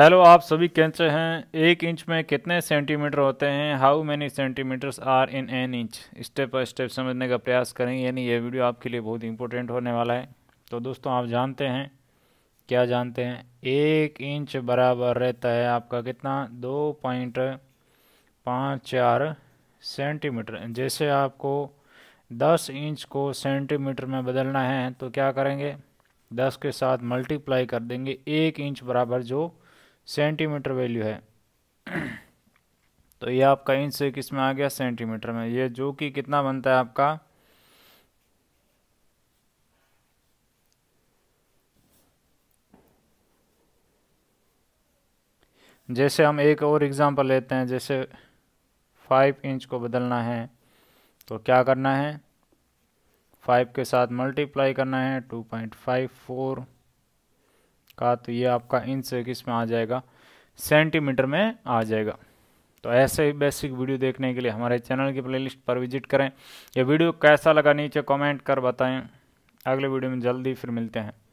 hello आप सभी कैसे हैं एक इंच में कितने सेंटीमीटर होते हैं how many centimetres are in an inch step by step समझने का प्रयास करेंगे यानी ये वीडियो आपके लिए बहुत इंपॉर्टेंट होने वाला है तो दोस्तों आप जानते हैं क्या जानते हैं एक इंच बराबर रहता है आपका कितना दो पॉइंट पाँच चार सेंटीमीटर जैसे आपको दस इंच को सेंटीमीटर में बदलना है तो क्या करेंगे दस के साथ मल्टीप्लाई कर देंगे एक इंच बराबर जो सेंटीमीटर वैल्यू है तो ये आपका इंच से किस में आ गया सेंटीमीटर में ये जो कि कितना बनता है आपका जैसे हम एक और एग्ज़ाम्पल लेते हैं जैसे फाइव इंच को बदलना है तो क्या करना है फाइव के साथ मल्टीप्लाई करना है टू पॉइंट फाइव फोर का तो ये आपका इंच किस में आ जाएगा सेंटीमीटर में आ जाएगा तो ऐसे ही बेसिक वीडियो देखने के लिए हमारे चैनल की प्लेलिस्ट पर विजिट करें यह वीडियो कैसा लगा नीचे कमेंट कर बताएं अगले वीडियो में जल्दी फिर मिलते हैं